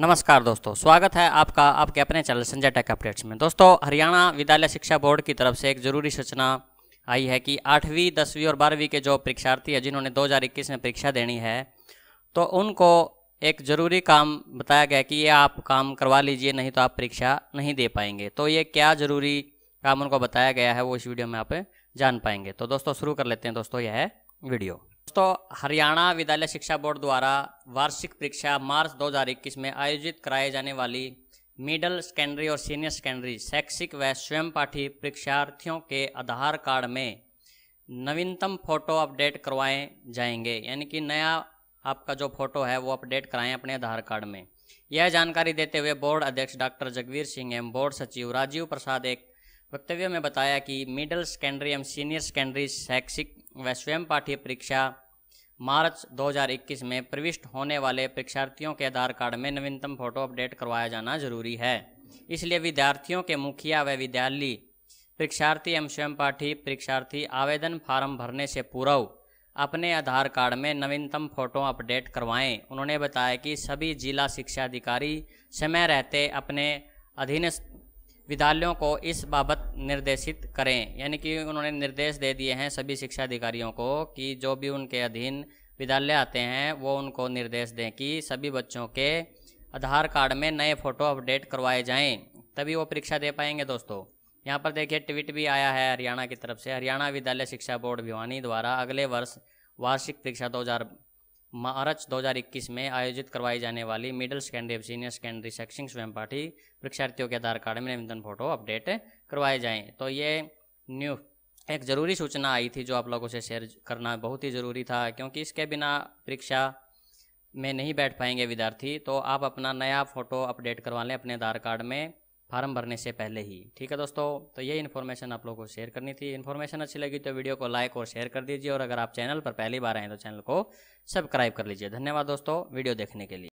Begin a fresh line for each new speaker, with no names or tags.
नमस्कार दोस्तों स्वागत है आपका आपके अपने चैनल संजय टेक अपडेट्स में दोस्तों हरियाणा विद्यालय शिक्षा बोर्ड की तरफ से एक जरूरी सूचना आई है कि आठवीं दसवीं और बारहवीं के जो परीक्षार्थी है जिन्होंने 2021 में परीक्षा देनी है तो उनको एक ज़रूरी काम बताया गया कि ये आप काम करवा लीजिए नहीं तो आप परीक्षा नहीं दे पाएंगे तो ये क्या ज़रूरी काम उनको बताया गया है वो इस वीडियो में आप जान पाएंगे तो दोस्तों शुरू कर लेते हैं दोस्तों यह है वीडियो दोस्तों हरियाणा विद्यालय शिक्षा बोर्ड द्वारा वार्षिक परीक्षा मार्च 2021 में आयोजित कराए जाने वाली मिडल सेकेंडरी और सीनियर सेकेंडरी शैक्षिक व स्वयं पाठी परीक्षार्थियों के आधार कार्ड में नवीनतम फोटो अपडेट करवाए जाएंगे यानी कि नया आपका जो फोटो है वो अपडेट कराएं अपने आधार कार्ड में यह जानकारी देते हुए बोर्ड अध्यक्ष डॉक्टर जगवीर सिंह एवं बोर्ड सचिव राजीव प्रसाद एक वक्तव्य में बताया कि मिडिल सेकेंडरी एवं सीनियर सेकेंडरी शैक्षिक व स्वयं पाठ्य परीक्षा मार्च 2021 में प्रविष्ट होने वाले परीक्षार्थियों के आधार कार्ड में नवीनतम फोटो अपडेट करवाया जाना जरूरी है इसलिए विद्यार्थियों के मुखिया व विद्यालय परीक्षार्थी एवं स्वयं पाठी परीक्षार्थी आवेदन फार्म भरने से पूर्व अपने आधार कार्ड में नवीनतम फोटो अपडेट करवाएं उन्होंने बताया कि सभी जिला शिक्षा अधिकारी समय रहते अपने अधीनस्थ विद्यालयों को इस बाबत निर्देशित करें यानी कि उन्होंने निर्देश दे दिए हैं सभी शिक्षा अधिकारियों को कि जो भी उनके अधीन विद्यालय आते हैं वो उनको निर्देश दें कि सभी बच्चों के आधार कार्ड में नए फोटो अपडेट करवाए जाएं तभी वो परीक्षा दे पाएंगे दोस्तों यहाँ पर देखिए ट्वीट भी आया है हरियाणा की तरफ से हरियाणा विद्यालय शिक्षा बोर्ड भिवानी द्वारा अगले वर्ष वार्षिक परीक्षा दो मार्च 2021 में आयोजित करवाई जाने वाली मिडिल सेकेंडरी एवं सीनियर सेकेंडरी सेक्शन स्वयं पाठी परीक्षार्थियों के आधार कार्ड में निवेदन फोटो अपडेट करवाए जाएं तो ये न्यू एक ज़रूरी सूचना आई थी जो आप लोगों से शेयर करना बहुत ही ज़रूरी था क्योंकि इसके बिना परीक्षा में नहीं बैठ पाएंगे विद्यार्थी तो आप अपना नया फ़ोटो अपडेट करवा लें अपने आधार कार्ड में फार्म भरने से पहले ही ठीक है दोस्तों तो ये इन्फॉर्मेशन आप लोगों को शेयर करनी थी इन्फॉर्मेशन अच्छी लगी तो वीडियो को लाइक और शेयर कर दीजिए और अगर आप चैनल पर पहली बार आए तो चैनल को सब्सक्राइब कर लीजिए धन्यवाद दोस्तों वीडियो देखने के लिए